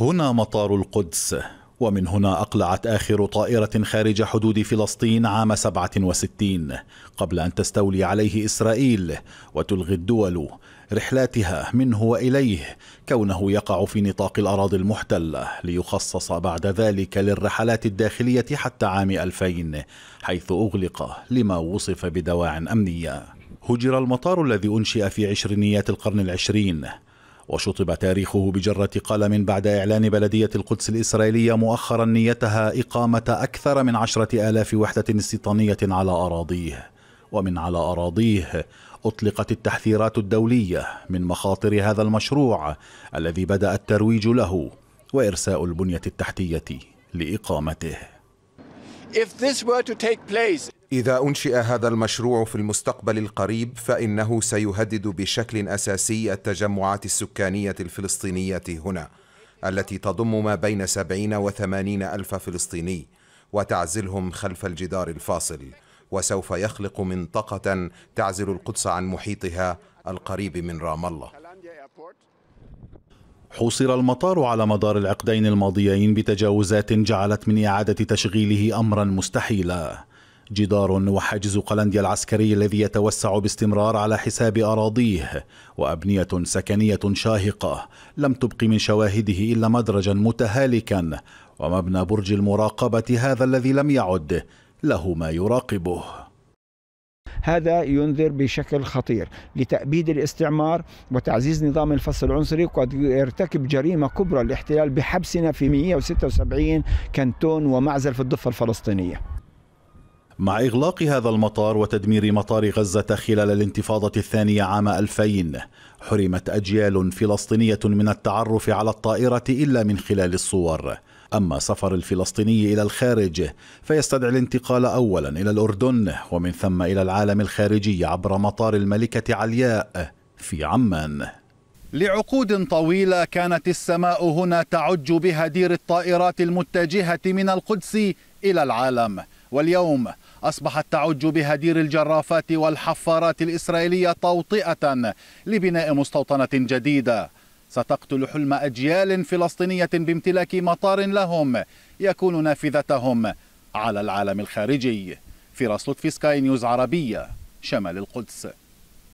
هنا مطار القدس ومن هنا أقلعت آخر طائرة خارج حدود فلسطين عام 67 قبل أن تستولي عليه إسرائيل وتلغي الدول رحلاتها منه وإليه كونه يقع في نطاق الأراضي المحتلة ليخصص بعد ذلك للرحلات الداخلية حتى عام 2000 حيث أغلق لما وصف بدواع أمنية هجر المطار الذي أنشئ في عشرينيات القرن العشرين وشطب تاريخه بجرة قلم بعد إعلان بلدية القدس الإسرائيلية مؤخرا نيتها إقامة أكثر من عشرة آلاف وحدة استيطانية على أراضيه ومن على أراضيه أطلقت التحذيرات الدولية من مخاطر هذا المشروع الذي بدأ الترويج له وإرساء البنية التحتية لإقامته If this were to take place اذا انشئ هذا المشروع في المستقبل القريب فانه سيهدد بشكل اساسي التجمعات السكانيه الفلسطينيه هنا التي تضم ما بين 70 و 80 الف فلسطيني وتعزلهم خلف الجدار الفاصل وسوف يخلق منطقه تعزل القدس عن محيطها القريب من رام الله حوصر المطار على مدار العقدين الماضيين بتجاوزات جعلت من اعاده تشغيله امرا مستحيلا جدار وحاجز قلنديا العسكري الذي يتوسع باستمرار على حساب أراضيه وأبنية سكنية شاهقة لم تبق من شواهده إلا مدرجا متهالكا ومبنى برج المراقبة هذا الذي لم يعد له ما يراقبه هذا ينذر بشكل خطير لتأبيد الاستعمار وتعزيز نظام الفصل العنصري وقد يرتكب جريمة كبرى الاحتلال بحبسنا في 176 كنتون ومعزل في الضفة الفلسطينية مع إغلاق هذا المطار وتدمير مطار غزة خلال الانتفاضة الثانية عام 2000 حرمت أجيال فلسطينية من التعرف على الطائرة إلا من خلال الصور أما سفر الفلسطيني إلى الخارج فيستدعي الانتقال أولا إلى الأردن ومن ثم إلى العالم الخارجي عبر مطار الملكة علياء في عمان لعقود طويلة كانت السماء هنا تعج بهدير الطائرات المتجهة من القدس إلى العالم واليوم أصبحت تعج بهدير الجرافات والحفارات الإسرائيلية توطئة لبناء مستوطنة جديدة ستقتل حلم أجيال فلسطينية بامتلاك مطار لهم يكون نافذتهم على العالم الخارجي فراس في سكاي نيوز عربية شمال القدس